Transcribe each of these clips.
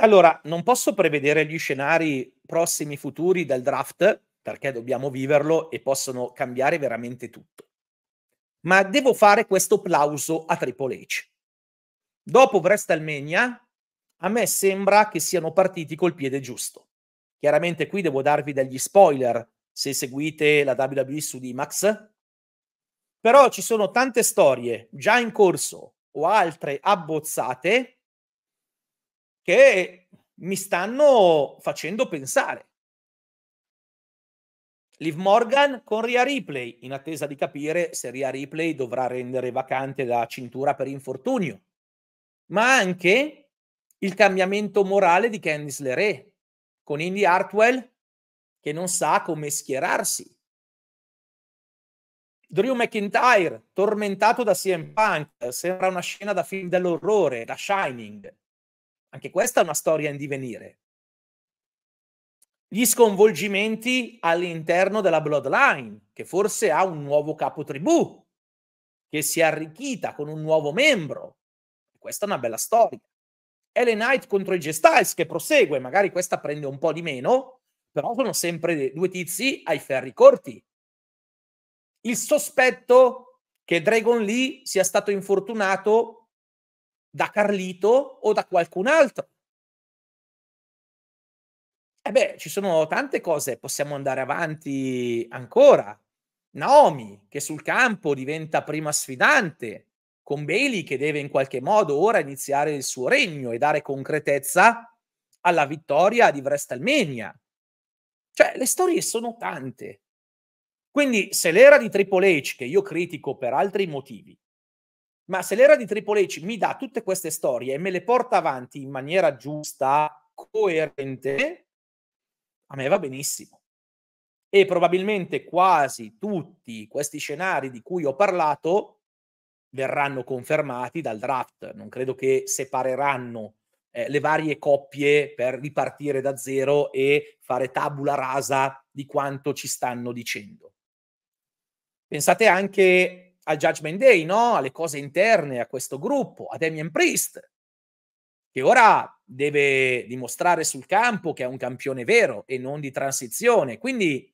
Allora, non posso prevedere gli scenari prossimi futuri del draft, perché dobbiamo viverlo e possono cambiare veramente tutto. Ma devo fare questo plauso a Triple H. Dopo WrestleMania, a me sembra che siano partiti col piede giusto. Chiaramente qui devo darvi degli spoiler se seguite la WWE su D-Max, però ci sono tante storie già in corso o altre abbozzate che mi stanno facendo pensare. Liv Morgan con Ria Ripley, in attesa di capire se Ria Ripley dovrà rendere vacante la cintura per infortunio, ma anche il cambiamento morale di Candice LeRae con Indy Hartwell che non sa come schierarsi. Drew McIntyre, tormentato da CM Punk, sembra una scena da film dell'orrore, da Shining. Anche questa è una storia in divenire. Gli sconvolgimenti all'interno della Bloodline, che forse ha un nuovo capo tribù, che si è arricchita con un nuovo membro. Questa è una bella storia. Ellen Knight contro i G-Styles che prosegue, magari questa prende un po' di meno, però sono sempre due tizi ai ferri corti. Il sospetto che Dragon Lee sia stato infortunato da Carlito o da qualcun altro. E eh beh, ci sono tante cose, possiamo andare avanti ancora. Naomi che sul campo diventa prima sfidante, con Bailey che deve in qualche modo ora iniziare il suo regno e dare concretezza alla vittoria di WrestleMania. Cioè, le storie sono tante. Quindi, se l'era di Triple H, che io critico per altri motivi, ma se l'era di Triple H mi dà tutte queste storie e me le porta avanti in maniera giusta, coerente, a me va benissimo. E probabilmente quasi tutti questi scenari di cui ho parlato verranno confermati dal draft. Non credo che separeranno eh, le varie coppie per ripartire da zero e fare tabula rasa di quanto ci stanno dicendo. Pensate anche a Judgment Day, no? alle cose interne a questo gruppo, a Damien Priest, che ora deve dimostrare sul campo che è un campione vero e non di transizione. Quindi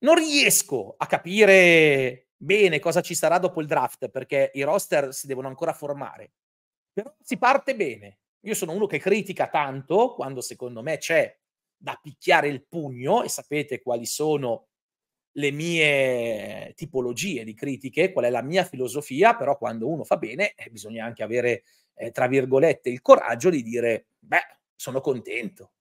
non riesco a capire bene cosa ci sarà dopo il draft, perché i roster si devono ancora formare. Però si parte bene. Io sono uno che critica tanto quando secondo me c'è da picchiare il pugno e sapete quali sono le mie tipologie di critiche, qual è la mia filosofia, però quando uno fa bene eh, bisogna anche avere, eh, tra virgolette, il coraggio di dire, beh, sono contento,